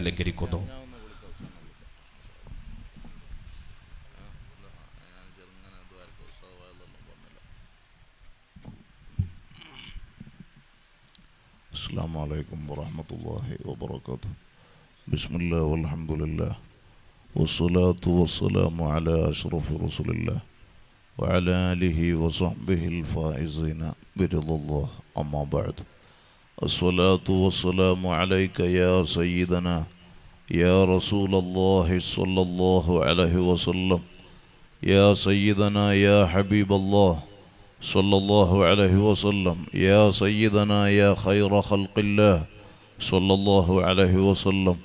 അലങ്കരിക്കുന്നു السلام عليكم ورحمة الله وبركاته بسم الله والحمد لله والصلاة والسلام على أشرف رسول الله وعلى آله وصحبه الفائزين برضا الله أما بعد الصلاة والسلام عليك يا سيدنا يا رسول الله صلى الله عليه وسلم يا سيدنا يا حبيب الله صلى الله عليه وسلم يا سيدنا يا خير خلق الله صلى الله عليه وسلم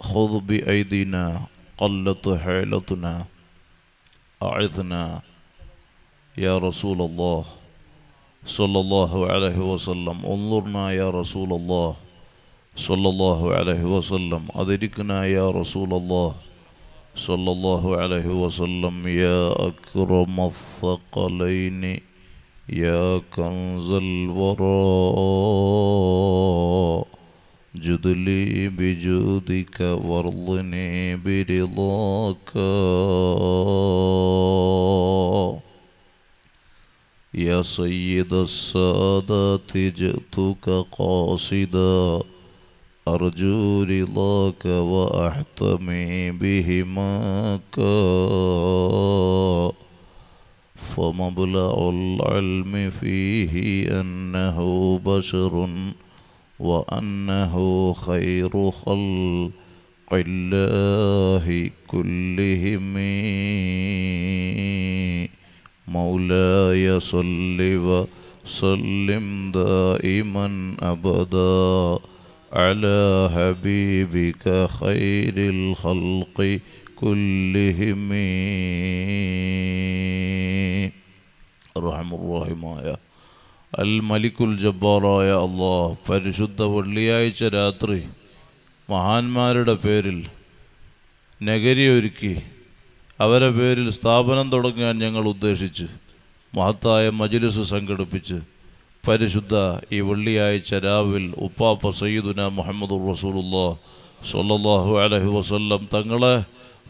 خذ بأيدينا قلت حيلتنا أعذنا يا رسول الله صلى الله عليه وسلم انظرنا يا رسول الله صلى الله عليه وسلم أدركنا يا رسول الله صلى الله عليه وسلم يا أكرم الثقلين يا كنز الوراء جد لي بجودك وارضني برضاك يا سيد السادات جئتك قاصدا أرجو رضاك وأحتمي بهماك فمبلغ العلم فيه أنه بشر وأنه خير خلق الله كلهم مولاي صل وسلم دائما ابدا على حبيبك خير الخلق كلهم رحم الله يا الملك الجبار يا الله فرشد ولي يا شراتري مهان مارد بيرل نجري وركي അവരെ പേരിൽ സ്ഥാപനം തുടങ്ങാൻ ഞങ്ങൾ ഉദ്ദേശിച്ച് മഹത്തായ മജിലിസ് സംഘടിപ്പിച്ച് പരിശുദ്ധ ഈ വെള്ളിയാഴ്ച രാവിൽ ഉപ്പാപ്പ സയ്യിദുന മുഹമ്മദ് റസൂലുള്ള സൊല്ലാഹു അലഹി വസ്ല്ലം തങ്ങളെ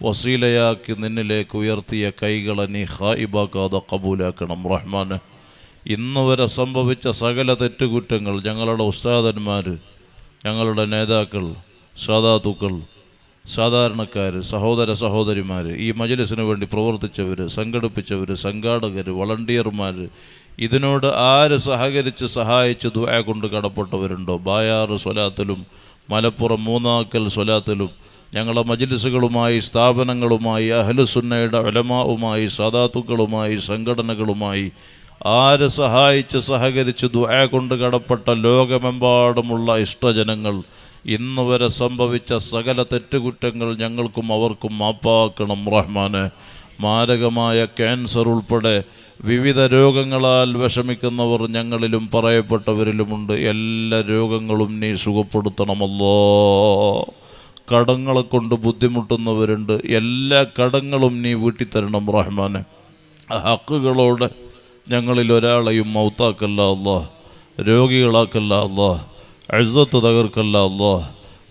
വസീലയാക്കി നിന്നിലേക്ക് ഉയർത്തിയ കൈകളെ നീ ഹായിബാക്കാതെ കബൂലാക്കണം റഹ്മാന് ഇന്ന് വരെ സംഭവിച്ച സകല തെറ്റുകുറ്റങ്ങൾ ഞങ്ങളുടെ ഉസ്താദന്മാർ ഞങ്ങളുടെ നേതാക്കൾ സാദാത്തുക്കൾ സാധാരണക്കാർ സഹോദര സഹോദരിമാർ ഈ മജലിസിന് വേണ്ടി പ്രവർത്തിച്ചവർ സംഘടിപ്പിച്ചവർ സംഘാടകർ വളണ്ടിയർമാർ ഇതിനോട് ആര് സഹകരിച്ച് സഹായിച്ച് ദുആ കൊണ്ട് കടപ്പെട്ടവരുണ്ടോ ബായാറ് സ്വലാത്തിലും മലപ്പുറം മൂന്നാക്കൽ സ്വലാത്തിലും ഞങ്ങളുടെ മജലിസുകളുമായി സ്ഥാപനങ്ങളുമായി അഹലുസുന്നയുടെ അലമാവുമായി സദാത്തുക്കളുമായി സംഘടനകളുമായി ആര് സഹായിച്ച് സഹകരിച്ച് ദുആ കൊണ്ട് കടപ്പെട്ട ലോകമെമ്പാടുമുള്ള ഇഷ്ടജനങ്ങൾ ഇന്നുവരെ സംഭവിച്ച സകല തെറ്റുകുറ്റങ്ങൾ ഞങ്ങൾക്കും അവർക്കും മാപ്പാക്കണം റഹ്മാന് മാരകമായ ക്യാൻസർ ഉൾപ്പെടെ വിവിധ രോഗങ്ങളാൽ വിഷമിക്കുന്നവർ ഞങ്ങളിലും പറയപ്പെട്ടവരിലുമുണ്ട് എല്ലാ രോഗങ്ങളും നീ സുഖപ്പെടുത്തണമല്ലോ കടങ്ങളെ കൊണ്ട് ബുദ്ധിമുട്ടുന്നവരുണ്ട് എല്ലാ കടങ്ങളും നീ വീട്ടിത്തരണം തരണം റഹ്മാനെ ഹക്കുകളോട് ഞങ്ങളിൽ ഒരാളെയും മൗത്താക്കല്ല അല്ലാ രോഗികളാക്കല്ല അല്ലാ അഴുസത്ത് തകർക്കല്ല അല്ലോ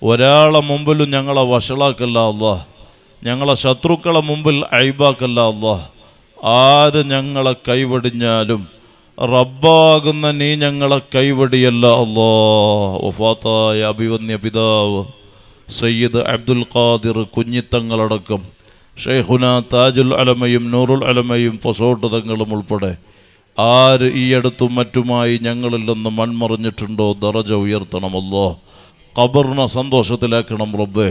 ഒരാളെ മുമ്പിലും ഞങ്ങളെ വഷളാക്കല്ല അല്ലോ ഞങ്ങളെ ശത്രുക്കളെ മുമ്പിൽ അയ്ബാക്കല്ല അല്ലോ ആര് ഞങ്ങളെ കൈവടിഞ്ഞാലും റബ്ബാകുന്ന നീ ഞങ്ങളെ കൈവടിയല്ല അല്ലോ ഒഫാത്തായ അഭിവന്യ പിതാവ് സയ്യിദ് അബ്ദുൽ ഖാദിർ കുഞ്ഞിത്തങ്ങളടക്കം ഷെയ്ഖുന താജുൽ അലമയും നൂറുൽ അലമയും പൊസോട്ടതങ്ങളും ഉൾപ്പെടെ ആര് ഈ അടുത്തും മറ്റുമായി ഞങ്ങളിൽ നിന്ന് മൺമറിഞ്ഞിട്ടുണ്ടോ ദറജ ഉയർത്തണമല്ലോ ഖബറിനെ സന്തോഷത്തിലാക്കണം റബ്ബേ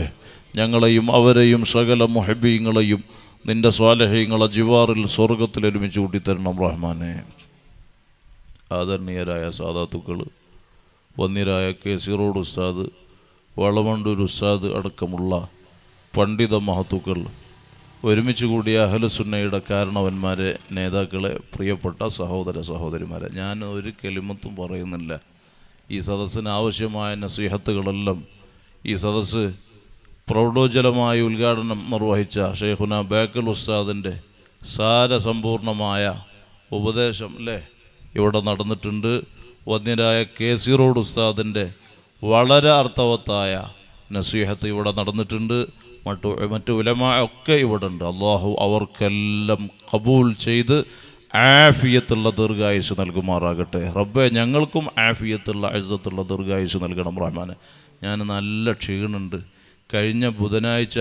ഞങ്ങളെയും അവരെയും സകല മുഹബീങ്ങളെയും നിൻ്റെ സ്വാലഹ്യങ്ങളെ ജിവാറിൽ സ്വർഗത്തിൽ ഒരുമിച്ച് കൂട്ടിത്തരണം റഹ്മാനെ ആദരണീയരായ സാധാത്തുക്കൾ വന്നിരായ കെ സി റോഡ് ഉസ്താദ് വളവണ്ടൂർ ഉസ്താദ് അടക്കമുള്ള പണ്ഡിത മഹത്തുക്കൾ ഒരുമിച്ച് കൂടിയ അഹലസുന്നയുടെ കാരണവന്മാരെ നേതാക്കളെ പ്രിയപ്പെട്ട സഹോദര സഹോദരിമാരെ ഞാൻ ഒരു കെളിമത്തും പറയുന്നില്ല ഈ സദസ്സിന് ആവശ്യമായ നസീഹത്തുകളെല്ലാം ഈ സദസ്സ് പ്രൗഢോജ്ജലമായ ഉദ്ഘാടനം നിർവഹിച്ച ഷെയ്ഖുന ബേക്കൽ ഉസ്താദിൻ്റെ സാരസമ്പൂർണമായ ഉപദേശം അല്ലേ ഇവിടെ നടന്നിട്ടുണ്ട് വന്യരായ കെ സി റോഡ് ഉസ്താദിൻ്റെ വളരെ അർത്ഥവത്തായ നസീഹത്ത് ഇവിടെ നടന്നിട്ടുണ്ട് മറ്റു മറ്റു ഉലമ ഒക്കെ ഇവിടെ ഉണ്ട് അള്ളാഹു അവർക്കെല്ലാം കബൂൽ ചെയ്ത് ആഫിയത്തുള്ള ദീർഘായുസ് നൽകുമാറാകട്ടെ റബ്ബെ ഞങ്ങൾക്കും ആഫിയത്തുള്ള അയസത്തുള്ള ദീർഘായുസ് നൽകണം റഹ്മാനെ ഞാൻ നല്ല ക്ഷീണുണ്ട് കഴിഞ്ഞ ബുധനാഴ്ച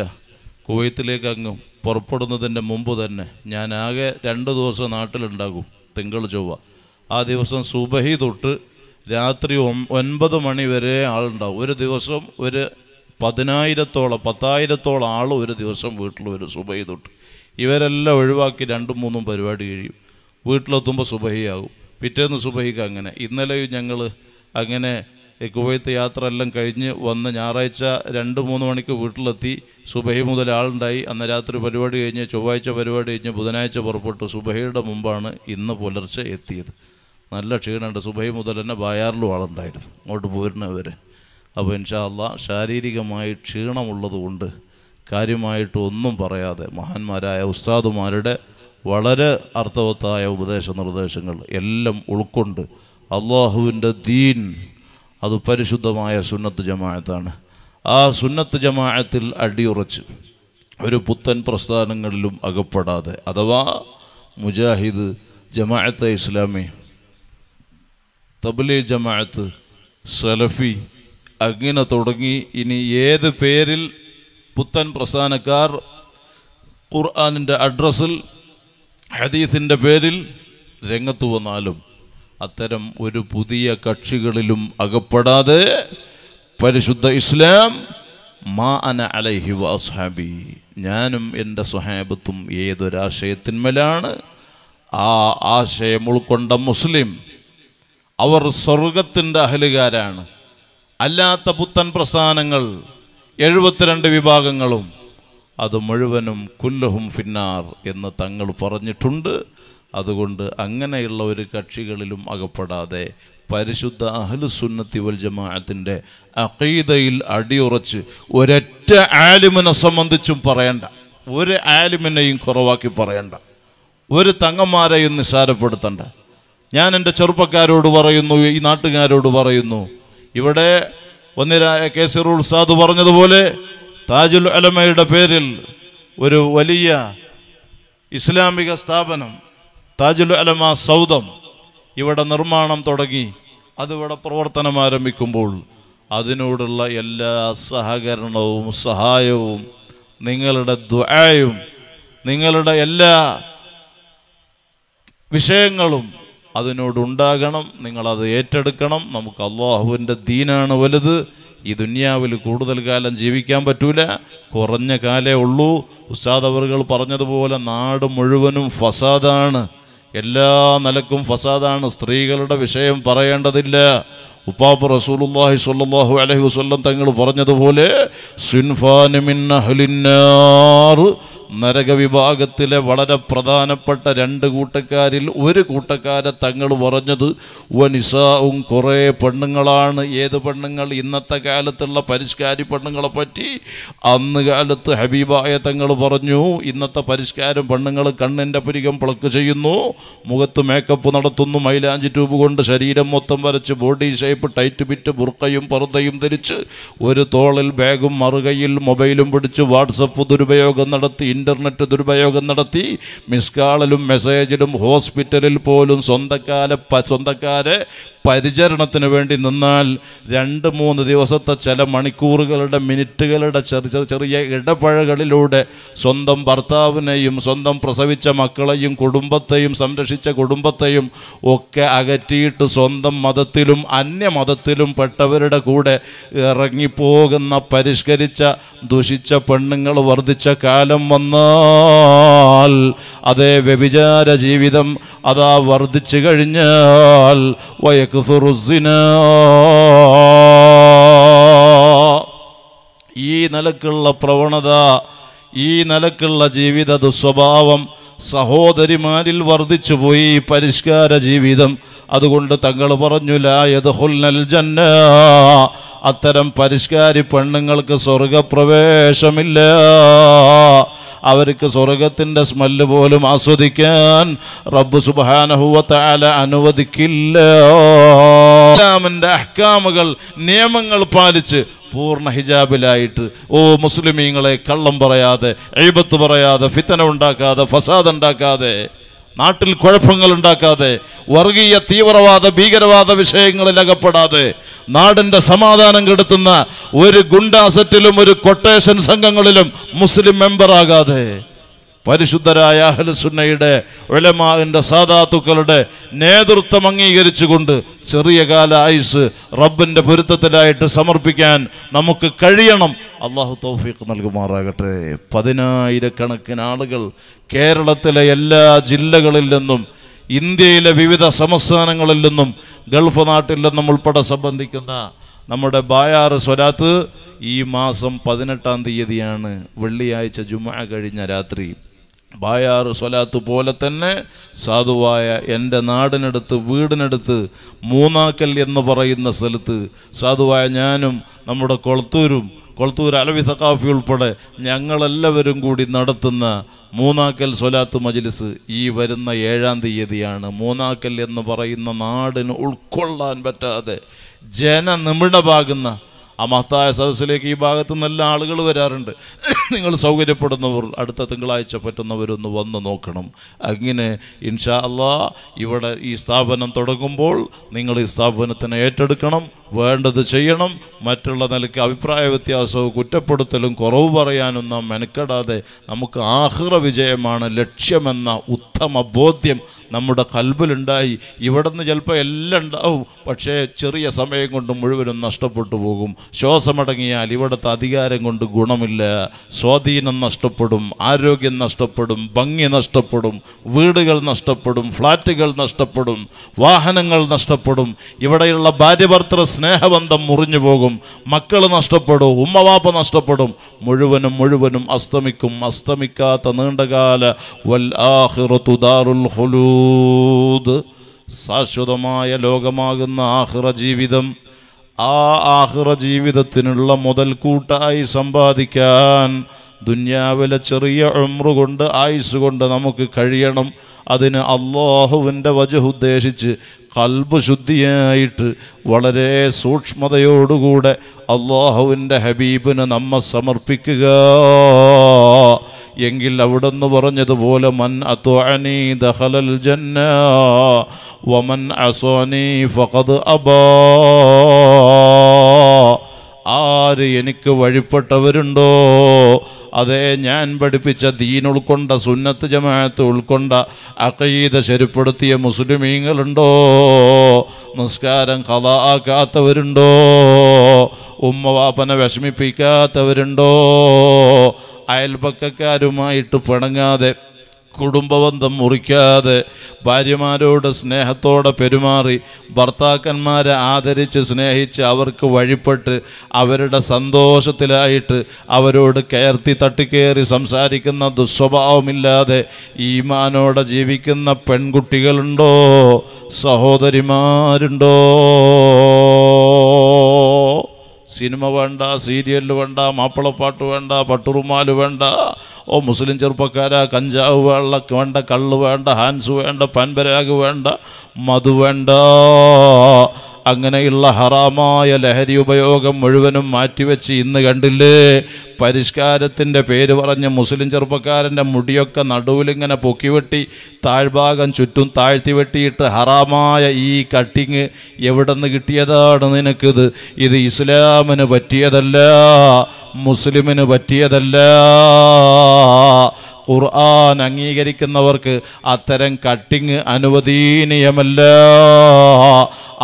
കുവൈത്തിലേക്ക് അങ്ങ് പുറപ്പെടുന്നതിൻ്റെ മുമ്പ് തന്നെ ഞാൻ ആകെ രണ്ട് ദിവസം നാട്ടിലുണ്ടാകും തിങ്കൾ ചൊവ്വ ആ ദിവസം സുബഹി തൊട്ട് രാത്രി ഒൻപത് മണി വരെ ആളുണ്ടാവും ഒരു ദിവസം ഒരു പതിനായിരത്തോളം പത്തായിരത്തോളം ആൾ ഒരു ദിവസം വീട്ടിൽ വരും സുബൈ തൊട്ട് ഇവരെല്ലാം ഒഴിവാക്കി രണ്ടും മൂന്നും പരിപാടി കഴിയും വീട്ടിലെത്തുമ്പോൾ സുബഹിയാകും പിറ്റേന്ന് സുബഹിക്ക് അങ്ങനെ ഇന്നലെ ഞങ്ങൾ അങ്ങനെ കുവൈത്ത് യാത്ര എല്ലാം കഴിഞ്ഞ് വന്ന് ഞായറാഴ്ച രണ്ട് മൂന്ന് മണിക്ക് വീട്ടിലെത്തി സുബഹി മുതൽ ആളുണ്ടായി അന്ന് രാത്രി പരിപാടി കഴിഞ്ഞ് ചൊവ്വാഴ്ച പരിപാടി കഴിഞ്ഞ് ബുധനാഴ്ച പുറപ്പെട്ടു സുബഹയുടെ മുമ്പാണ് ഇന്ന് പുലർച്ചെ എത്തിയത് നല്ല ക്ഷീണമുണ്ട് സുബൈ മുതൽ തന്നെ ബായാറിലും ആളുണ്ടായിരുന്നു അങ്ങോട്ട് പോരുന്നവരെ അപ്പോൾ ഇൻഷാല്ല ശാരീരികമായി ക്ഷീണമുള്ളതുകൊണ്ട് കാര്യമായിട്ട് ഒന്നും പറയാതെ മഹാന്മാരായ ഉസ്താദുമാരുടെ വളരെ അർത്ഥവത്തായ ഉപദേശ നിർദ്ദേശങ്ങൾ എല്ലാം ഉൾക്കൊണ്ട് അള്ളാഹുവിൻ്റെ ദീൻ അത് പരിശുദ്ധമായ സുന്നത്ത് ജമാഅത്താണ് ആ സുന്നത്ത് ജമാഅത്തിൽ അടിയുറച്ച് ഒരു പുത്തൻ പ്രസ്ഥാനങ്ങളിലും അകപ്പെടാതെ അഥവാ മുജാഹിദ് ജമാഅത്തെ ഇസ്ലാമി തബ്ലീ ജമാഅത്ത് സലഫി അങ്ങനെ തുടങ്ങി ഇനി ഏത് പേരിൽ പുത്തൻ പ്രസ്ഥാനക്കാർ ഖുർആാനിൻ്റെ അഡ്രസ്സിൽ ഹദീസിൻ്റെ പേരിൽ രംഗത്ത് വന്നാലും അത്തരം ഒരു പുതിയ കക്ഷികളിലും അകപ്പെടാതെ പരിശുദ്ധ ഇസ്ലാം മാ അന അലൈഹി വാസ്ഹാബി ഞാനും എൻ്റെ സ്വഹാബത്തും ഏതൊരാശയത്തിന്മേലാണ് ആ ആശയം ഉൾക്കൊണ്ട മുസ്ലിം അവർ സ്വർഗത്തിൻ്റെ അഹലുകാരാണ് അല്ലാത്ത പുത്തൻ പ്രസ്ഥാനങ്ങൾ എഴുപത്തിരണ്ട് വിഭാഗങ്ങളും അത് മുഴുവനും കുല്ലഹും ഫിന്നാർ എന്ന് തങ്ങൾ പറഞ്ഞിട്ടുണ്ട് അതുകൊണ്ട് അങ്ങനെയുള്ള ഒരു കക്ഷികളിലും അകപ്പെടാതെ പരിശുദ്ധ സുന്നത്തി വൽ ജമാഅത്തിൻ്റെ അഖീദയിൽ അടിയുറച്ച് ഒരൊറ്റ ആലിമിനെ സംബന്ധിച്ചും പറയണ്ട ഒരു ആലിമിനെയും കുറവാക്കി പറയണ്ട ഒരു തങ്ങന്മാരെയും നിസാരപ്പെടുത്തണ്ട ഞാൻ എൻ്റെ ചെറുപ്പക്കാരോട് പറയുന്നു ഈ നാട്ടുകാരോട് പറയുന്നു ഇവിടെ ഒന്നിരായ കെ സിറുൾ സാദ് പറഞ്ഞതുപോലെ താജുൽ അലമയുടെ പേരിൽ ഒരു വലിയ ഇസ്ലാമിക സ്ഥാപനം താജുൽ അലമ സൗദം ഇവിടെ നിർമ്മാണം തുടങ്ങി അതിവിടെ പ്രവർത്തനം ആരംഭിക്കുമ്പോൾ അതിനോടുള്ള എല്ലാ സഹകരണവും സഹായവും നിങ്ങളുടെ ദ്വായും നിങ്ങളുടെ എല്ലാ വിഷയങ്ങളും അതിനോടുണ്ടാകണം നിങ്ങളത് ഏറ്റെടുക്കണം നമുക്ക് അള്ളാഹുവിൻ്റെ ദീനാണ് വലുത് ഈ ദുന്യാവിൽ കൂടുതൽ കാലം ജീവിക്കാൻ പറ്റൂല കുറഞ്ഞ കാലേ ഉള്ളൂ ഉസ്താദ് അവർകൾ പറഞ്ഞതുപോലെ നാട് മുഴുവനും ഫസാദാണ് എല്ലാ നിലക്കും ഫസാദാണ് സ്ത്രീകളുടെ വിഷയം പറയേണ്ടതില്ല ഉപ്പാപ്പ് റസൂലുല്ലാഹി സ്വല്ലല്ലാഹു അലൈഹി വസല്ലം തങ്ങൾ പറഞ്ഞതുപോലെ മിൻ അഹ്ലിന്നാർ നരകവിഭാഗത്തിലെ വളരെ പ്രധാനപ്പെട്ട രണ്ട് കൂട്ടക്കാരിൽ ഒരു കൂട്ടക്കാരെ തങ്ങൾ പറഞ്ഞത് വനിസാവും കുറേ പെണ്ണുങ്ങളാണ് ഏത് പെണ്ണുങ്ങൾ ഇന്നത്തെ കാലത്തുള്ള പരിഷ്കാരി പെണ്ണുങ്ങളെ പറ്റി അന്ന് കാലത്ത് ഹബീബായ തങ്ങൾ പറഞ്ഞു ഇന്നത്തെ പരിഷ്കാരം പെണ്ണുങ്ങൾ കണ്ണിൻ്റെ പുരികം പ്ലക്ക് ചെയ്യുന്നു മുഖത്ത് മേക്കപ്പ് നടത്തുന്നു മൈലാഞ്ചി ട്യൂബ് കൊണ്ട് ശരീരം മൊത്തം വരച്ച് ബോഡി ഷേപ്പ് ടൈറ്റ് ബിറ്റ് ബുർക്കയും പർദ്ദയും ധരിച്ച് ഒരു തോളിൽ ബാഗും മറുകയിൽ മൊബൈലും പിടിച്ച് വാട്സപ്പ് ദുരുപയോഗം നടത്തി ഇൻ്റർനെറ്റ് ദുരുപയോഗം നടത്തി മിസ് കാളിലും മെസ്സേജിലും ഹോസ്പിറ്റലിൽ പോലും സ്വന്തക്കാരെ സ്വന്തക്കാരെ പരിചരണത്തിന് വേണ്ടി നിന്നാൽ രണ്ട് മൂന്ന് ദിവസത്തെ ചില മണിക്കൂറുകളുടെ മിനിറ്റുകളുടെ ചെറിയ ചെറിയ ഇടപഴകളിലൂടെ സ്വന്തം ഭർത്താവിനെയും സ്വന്തം പ്രസവിച്ച മക്കളെയും കുടുംബത്തെയും സംരക്ഷിച്ച കുടുംബത്തെയും ഒക്കെ അകറ്റിയിട്ട് സ്വന്തം മതത്തിലും അന്യമതത്തിലും പെട്ടവരുടെ കൂടെ ഇറങ്ങിപ്പോകുന്ന പരിഷ്കരിച്ച ദുഷിച്ച പെണ്ണുങ്ങൾ വർദ്ധിച്ച കാലം വന്നാൽ അതേ വ്യഭിചാര ജീവിതം അതാ വർദ്ധിച്ചു കഴിഞ്ഞാൽ വയക്കുസുറുസിന ഈ നിലക്കുള്ള പ്രവണത ഈ നിലക്കുള്ള ജീവിത ദുസ്വഭാവം സഹോദരിമാരിൽ വർദ്ധിച്ചു പോയി പരിഷ്കാര ജീവിതം അതുകൊണ്ട് തങ്ങൾ പറഞ്ഞു ലായതുൽ ജന്ന അത്തരം പരിഷ്കാരി പെണ്ണുങ്ങൾക്ക് സ്വർഗപ്രവേശമില്ല അവർക്ക് സ്വർഗത്തിൻ്റെ സ്മെല്ല് പോലും ആസ്വദിക്കാൻ റബ്ബ് സുബാനഹുവത്താല അനുവദിക്കില്ല ഇസ്ലാമിൻ്റെ അഹ്കാമുകൾ നിയമങ്ങൾ പാലിച്ച് പൂർണ്ണ ഹിജാബിലായിട്ട് ഓ മുസ്ലിമീങ്ങളെ കള്ളം പറയാതെ എഴുപത്ത് പറയാതെ ഫിത്തന ഉണ്ടാക്കാതെ ഫസാദ് ഉണ്ടാക്കാതെ നാട്ടിൽ കുഴപ്പങ്ങൾ ഉണ്ടാക്കാതെ വർഗീയ തീവ്രവാദ ഭീകരവാദ വിഷയങ്ങളിൽ അകപ്പെടാതെ നാടിൻ്റെ സമാധാനം കെടുത്തുന്ന ഒരു ഗുണ്ടാസറ്റിലും ഒരു കൊട്ടേഷൻ സംഘങ്ങളിലും മുസ്ലിം മെമ്പറാകാതെ പരിശുദ്ധരായ അഹലസുന്നയുടെ ഒലമാവിൻ്റെ സാധാത്തുക്കളുടെ നേതൃത്വം അംഗീകരിച്ചുകൊണ്ട് ചെറിയ കാല ആയുസ് റബ്ബിൻ്റെ പൊരുത്തത്തിലായിട്ട് സമർപ്പിക്കാൻ നമുക്ക് കഴിയണം അള്ളാഹു തൗഫീഖ് നൽകുമാറാകട്ടെ പതിനായിരക്കണക്കിന് ആളുകൾ കേരളത്തിലെ എല്ലാ ജില്ലകളിൽ നിന്നും ഇന്ത്യയിലെ വിവിധ സംസ്ഥാനങ്ങളിൽ നിന്നും ഗൾഫ് നാട്ടിൽ നിന്നും ഉൾപ്പെടെ സംബന്ധിക്കുന്ന നമ്മുടെ ബായാറ് സ്വരാത്ത് ഈ മാസം പതിനെട്ടാം തീയതിയാണ് വെള്ളിയാഴ്ച ജുമ കഴിഞ്ഞ രാത്രി ബായാറ് സ്വലാത്ത് പോലെ തന്നെ സാധുവായ എൻ്റെ നാടിനടുത്ത് വീടിനടുത്ത് മൂന്നാക്കൽ എന്ന് പറയുന്ന സ്ഥലത്ത് സാധുവായ ഞാനും നമ്മുടെ കൊളത്തൂരും കൊളത്തൂർ അലവി സഖാഫി ഉൾപ്പെടെ ഞങ്ങളെല്ലാവരും കൂടി നടത്തുന്ന മൂന്നാക്കൽ സ്വലാത്ത് മജ്ലിസ് ഈ വരുന്ന ഏഴാം തീയതിയാണ് മൂന്നാക്കൽ എന്ന് പറയുന്ന നാടിന് ഉൾക്കൊള്ളാൻ പറ്റാതെ ജനനിമിടമാകുന്ന ആ മഹത്തായ സദസ്സിലേക്ക് ഈ ഭാഗത്ത് നല്ല ആളുകൾ വരാറുണ്ട് നിങ്ങൾ സൗകര്യപ്പെടുന്നവർ അടുത്ത തിങ്കളാഴ്ച പറ്റുന്നവരൊന്ന് വന്ന് നോക്കണം അങ്ങനെ ഇൻഷാ അള്ളാ ഇവിടെ ഈ സ്ഥാപനം തുടങ്ങുമ്പോൾ നിങ്ങൾ ഈ സ്ഥാപനത്തിനെ ഏറ്റെടുക്കണം വേണ്ടത് ചെയ്യണം മറ്റുള്ള നിലയ്ക്ക് അഭിപ്രായ വ്യത്യാസവും കുറ്റപ്പെടുത്തലും കുറവ് പറയാനും നാം മെനക്കെടാതെ നമുക്ക് ആഹ്ര വിജയമാണ് ലക്ഷ്യമെന്ന ഉത്തമ ബോധ്യം നമ്മുടെ കൽബിലുണ്ടായി ഇവിടെ നിന്ന് ചിലപ്പോൾ എല്ലാം ഉണ്ടാവും പക്ഷേ ചെറിയ സമയം കൊണ്ട് മുഴുവനും നഷ്ടപ്പെട്ടു പോകും ശ്വാസമടങ്ങിയാൽ ഇവിടുത്തെ അധികാരം കൊണ്ട് ഗുണമില്ല സ്വാധീനം നഷ്ടപ്പെടും ആരോഗ്യം നഷ്ടപ്പെടും ഭംഗി നഷ്ടപ്പെടും വീടുകൾ നഷ്ടപ്പെടും ഫ്ലാറ്റുകൾ നഷ്ടപ്പെടും വാഹനങ്ങൾ നഷ്ടപ്പെടും ഇവിടെയുള്ള ഭാര്യഭർത്തൃ സ്നേഹബന്ധം മുറിഞ്ഞു പോകും മക്കൾ നഷ്ടപ്പെടും ഉമ്മവാപ്പ നഷ്ടപ്പെടും മുഴുവനും മുഴുവനും അസ്തമിക്കും അസ്തമിക്കാത്ത നീണ്ടകാല വൽ ഹുലൂദ് ശാശ്വതമായ ലോകമാകുന്ന ആഹ്റ ജീവിതം ആ ആഹ്ര ജീവിതത്തിനുള്ള മുതൽക്കൂട്ടായി സമ്പാദിക്കാൻ ദുന്യാവിലെ ചെറിയ ഉമ്രുകൊണ്ട് കൊണ്ട് ആയുസ് കൊണ്ട് നമുക്ക് കഴിയണം അതിന് അള്ളാഹുവിൻ്റെ വജുദ്ദേശിച്ച് കൽബ് ശുദ്ധിയായിട്ട് വളരെ സൂക്ഷ്മതയോടുകൂടെ അള്ളാഹുവിൻ്റെ ഹബീബിന് നമ്മെ സമർപ്പിക്കുക എങ്കിൽ അവിടുന്ന് പറഞ്ഞതുപോലെ മൻ അത്വഅനി ദഖലൽ ജന്ന വമൻ ഫഖദ് ആര് എനിക്ക് വഴിപ്പെട്ടവരുണ്ടോ അതേ ഞാൻ പഠിപ്പിച്ച ദീൻ ഉൾക്കൊണ്ട സുന്നത്ത് ജമാഅത്ത് ഉൾക്കൊണ്ട അക്കീത ശരിപ്പെടുത്തിയ മുസ്ലിമീങ്ങളുണ്ടോ നിസ്കാരം കഥ ആക്കാത്തവരുണ്ടോ ഉമ്മ വാപ്പനെ വിഷമിപ്പിക്കാത്തവരുണ്ടോ അയൽപക്കാരുമായിട്ട് പിണങ്ങാതെ കുടുംബബന്ധം മുറിക്കാതെ ഭാര്യമാരോട് സ്നേഹത്തോടെ പെരുമാറി ഭർത്താക്കന്മാരെ ആദരിച്ച് സ്നേഹിച്ച് അവർക്ക് വഴിപ്പെട്ട് അവരുടെ സന്തോഷത്തിലായിട്ട് അവരോട് കയർത്തി തട്ടിക്കേറി സംസാരിക്കുന്ന ദുസ്വഭാവമില്ലാതെ ഈമാനോടെ ജീവിക്കുന്ന പെൺകുട്ടികളുണ്ടോ സഹോദരിമാരുണ്ടോ സിനിമ വേണ്ട സീരിയൽ വേണ്ട മാപ്പിളപ്പാട്ട് വേണ്ട പട്ടുറുമാല് വേണ്ട ഓ മുസ്ലിം ചെറുപ്പക്കാര കഞ്ചാവ് വെള്ള വേണ്ട കള്ള് വേണ്ട ഹാൻസ് വേണ്ട പൻപരാഗ് വേണ്ട മധു വേണ്ട അങ്ങനെയുള്ള ഹറാമായ ലഹരി ഉപയോഗം മുഴുവനും മാറ്റിവെച്ച് ഇന്ന് കണ്ടില്ലേ പരിഷ്കാരത്തിൻ്റെ പേര് പറഞ്ഞ് മുസ്ലിം ചെറുപ്പക്കാരൻ്റെ മുടിയൊക്കെ നടുവിലിങ്ങനെ പൊക്കിവെട്ടി താഴ്ഭാഗം ചുറ്റും താഴ്ത്തി വെട്ടിയിട്ട് ഹറാമായ ഈ കട്ടിങ് എവിടെ നിന്ന് കിട്ടിയതാണ് നിനക്കിത് ഇത് ഇസ്ലാമിന് പറ്റിയതല്ല മുസ്ലിമിന് പറ്റിയതല്ല ഖുർആൻ അംഗീകരിക്കുന്നവർക്ക് അത്തരം കട്ടിങ് അനുവദീനീയമല്ല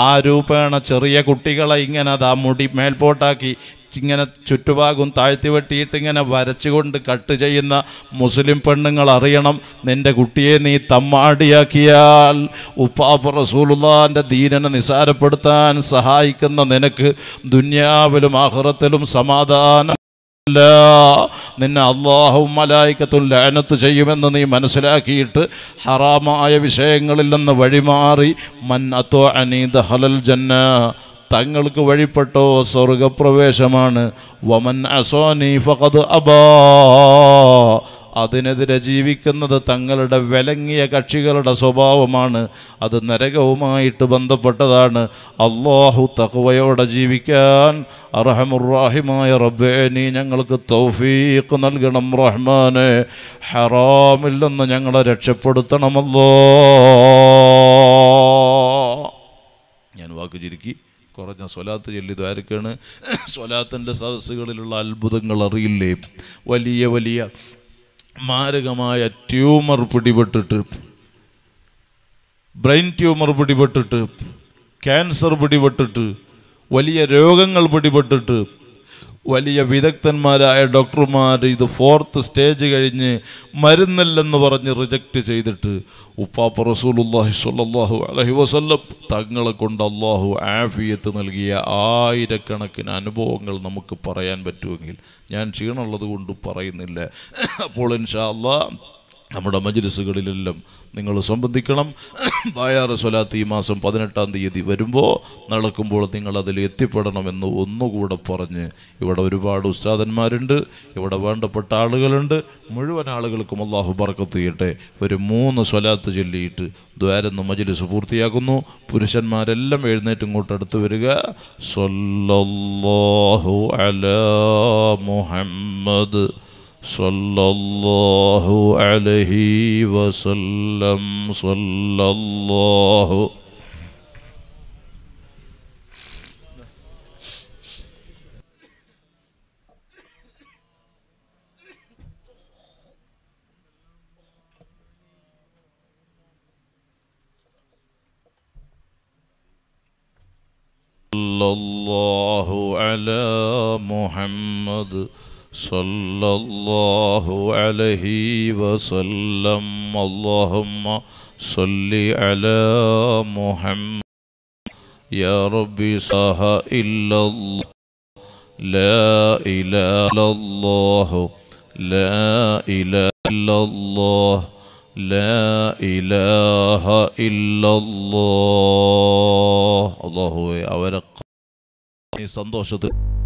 ആ രൂപേണ ചെറിയ കുട്ടികളെ ഇങ്ങനെ അത് ആ മുടി മേൽപോട്ടാക്കി ഇങ്ങനെ ചുറ്റുഭാഗം താഴ്ത്തി വെട്ടിയിട്ട് ഇങ്ങനെ വരച്ചുകൊണ്ട് കട്ട് ചെയ്യുന്ന മുസ്ലിം പെണ്ണുങ്ങൾ അറിയണം നിൻ്റെ കുട്ടിയെ നീ തമ്മാടിയാക്കിയാൽ ഉപ്പാപ്പ് റസൂലുള്ളാൻ്റെ ദീനനെ നിസാരപ്പെടുത്താൻ സഹായിക്കുന്ന നിനക്ക് ദുന്യാവിലും ആഹുറത്തിലും സമാധാനം നിന്നെ അള്ളാഹും മലായിക്കത്തും ലാനത്ത് ചെയ്യുമെന്ന് നീ മനസ്സിലാക്കിയിട്ട് ഹറാമായ വിഷയങ്ങളിൽ നിന്ന് വഴിമാറി മന്നത്തോ അനീദ ഹലൽ ജന്ന തങ്ങൾക്ക് വഴിപ്പെട്ടോ സ്വർഗപ്രവേശമാണ് വമൻ അസോനി ഫഖദ് അബാ അതിനെതിരെ ജീവിക്കുന്നത് തങ്ങളുടെ വിലങ്ങിയ കക്ഷികളുടെ സ്വഭാവമാണ് അത് നരകവുമായിട്ട് ബന്ധപ്പെട്ടതാണ് അള്ളാഹു തഹുവയോടെ ജീവിക്കാൻ അറഹമുറാഹിമായ റബ്ബേ നീ ഞങ്ങൾക്ക് തൗഫീഖ് നൽകണം റഹ്മാനെ ഹറാമില്ലെന്ന് ഞങ്ങളെ രക്ഷപ്പെടുത്തണമല്ലോ ഞാൻ വാക്ക് ചിരിക്കി കുറഞ്ഞ സ്വലാത്ത് ചൊല്ലിയത് ആരൊക്കെയാണ് സ്വലാത്തിൻ്റെ സദസ്സുകളിലുള്ള അത്ഭുതങ്ങൾ അറിയില്ലേ വലിയ വലിയ മാരകമായ ട്യൂമർ പിടിപെട്ടിട്ട് ബ്രെയിൻ ട്യൂമർ പിടിപെട്ടിട്ട് ക്യാൻസർ പിടിപെട്ടിട്ട് വലിയ രോഗങ്ങൾ പിടിപെട്ടിട്ട് വലിയ വിദഗ്ധന്മാരായ ഡോക്ടർമാർ ഇത് ഫോർത്ത് സ്റ്റേജ് കഴിഞ്ഞ് മരുന്നില്ലെന്ന് പറഞ്ഞ് റിജക്റ്റ് ചെയ്തിട്ട് ഉപ്പാപ്പ റസൂലുല്ലാഹി സ്വല്ലാഹു അലഹി വസല്ലം തങ്ങളെ കൊണ്ട് അള്ളാഹു ആഫിയത്ത് നൽകിയ ആയിരക്കണക്കിന് അനുഭവങ്ങൾ നമുക്ക് പറയാൻ പറ്റുമെങ്കിൽ ഞാൻ ക്ഷീണമുള്ളത് കൊണ്ട് പറയുന്നില്ല അപ്പോൾ ഇൻഷാ അള്ളാഹ് നമ്മുടെ മജ്ലിസുകളിലെല്ലാം നിങ്ങൾ സംബന്ധിക്കണം വായാറ് സ്വലാത്ത് ഈ മാസം പതിനെട്ടാം തീയതി വരുമ്പോൾ നടക്കുമ്പോൾ നിങ്ങൾ അതിൽ എത്തിപ്പെടണമെന്ന് ഒന്നുകൂടെ പറഞ്ഞ് ഇവിടെ ഒരുപാട് ഉസ്താദന്മാരുണ്ട് ഇവിടെ വേണ്ടപ്പെട്ട ആളുകളുണ്ട് മുഴുവൻ ആളുകൾക്കും അള്ളാഹു ബർക്കത്ത് ചെയ്യട്ടെ ഒരു മൂന്ന് സ്വലാത്ത് ചൊല്ലിയിട്ട് ദ്വാരന്ന് മജ്ലിസ് പൂർത്തിയാക്കുന്നു പുരുഷന്മാരെല്ലാം എഴുന്നേറ്റ് ഇങ്ങോട്ട് അടുത്ത് വരിക സൊല്ലാഹു അല മുഹമ്മദ് صلى الله عليه وسلم صلى الله صلى الله على محمد صلى الله عليه وسلم اللهم صل على محمد يا ربي صاها إلا الله لا إله إلا الله لا إله إلا الله لا إله إلا الله الله هو اورق സന്തോഷത്തിൽ